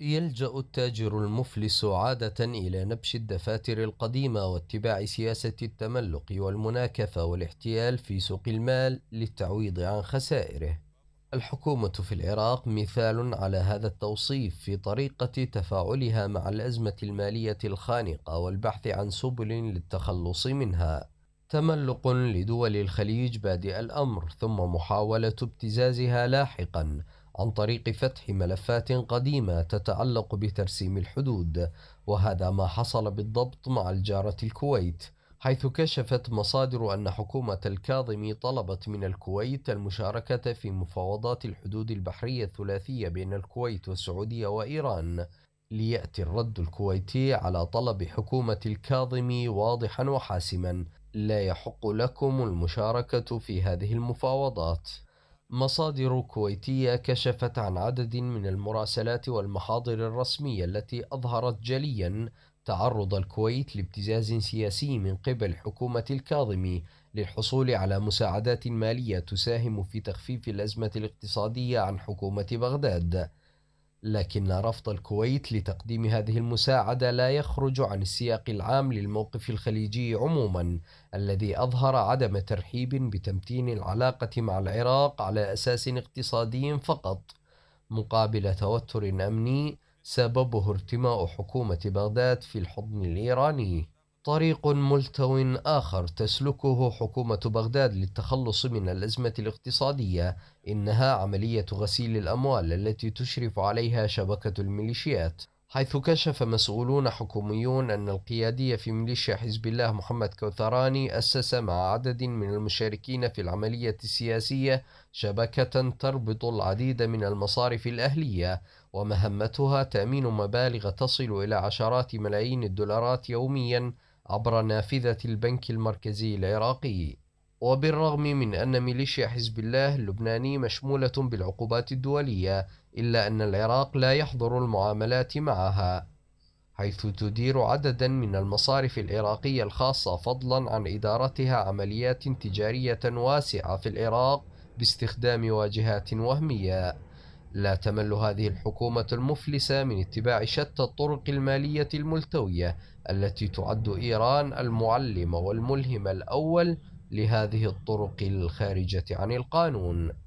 يلجأ التاجر المفلس عادة إلى نبش الدفاتر القديمة واتباع سياسة التملق والمناكفة والاحتيال في سوق المال للتعويض عن خسائره. الحكومة في العراق مثال على هذا التوصيف في طريقة تفاعلها مع الأزمة المالية الخانقة والبحث عن سبل للتخلص منها. تملق لدول الخليج بادئ الأمر ثم محاولة ابتزازها لاحقًا عن طريق فتح ملفات قديمة تتعلق بترسيم الحدود وهذا ما حصل بالضبط مع الجارة الكويت حيث كشفت مصادر أن حكومة الكاظم طلبت من الكويت المشاركة في مفاوضات الحدود البحرية الثلاثية بين الكويت والسعودية وإيران ليأتي الرد الكويتي على طلب حكومة الكاظم واضحا وحاسما لا يحق لكم المشاركة في هذه المفاوضات مصادر كويتية كشفت عن عدد من المراسلات والمحاضر الرسمية التي أظهرت جليا تعرض الكويت لابتزاز سياسي من قبل حكومة الكاظمي للحصول على مساعدات مالية تساهم في تخفيف الأزمة الاقتصادية عن حكومة بغداد لكن رفض الكويت لتقديم هذه المساعدة لا يخرج عن السياق العام للموقف الخليجي عموما الذي أظهر عدم ترحيب بتمتين العلاقة مع العراق على أساس اقتصادي فقط مقابل توتر أمني سببه ارتماء حكومة بغداد في الحضن الإيراني طريق ملتو آخر تسلكه حكومة بغداد للتخلص من الأزمة الاقتصادية إنها عملية غسيل الأموال التي تشرف عليها شبكة الميليشيات حيث كشف مسؤولون حكوميون أن القيادي في ميليشيا حزب الله محمد كوثراني أسس مع عدد من المشاركين في العملية السياسية شبكة تربط العديد من المصارف الأهلية ومهمتها تأمين مبالغ تصل إلى عشرات ملايين الدولارات يومياً عبر نافذة البنك المركزي العراقي وبالرغم من أن ميليشيا حزب الله اللبناني مشمولة بالعقوبات الدولية إلا أن العراق لا يحضر المعاملات معها حيث تدير عددا من المصارف العراقية الخاصة فضلا عن إدارتها عمليات تجارية واسعة في العراق باستخدام واجهات وهمية لا تمل هذه الحكومة المفلسة من اتباع شتى الطرق المالية الملتوية التي تعد إيران المعلم والملهم الأول لهذه الطرق الخارجة عن القانون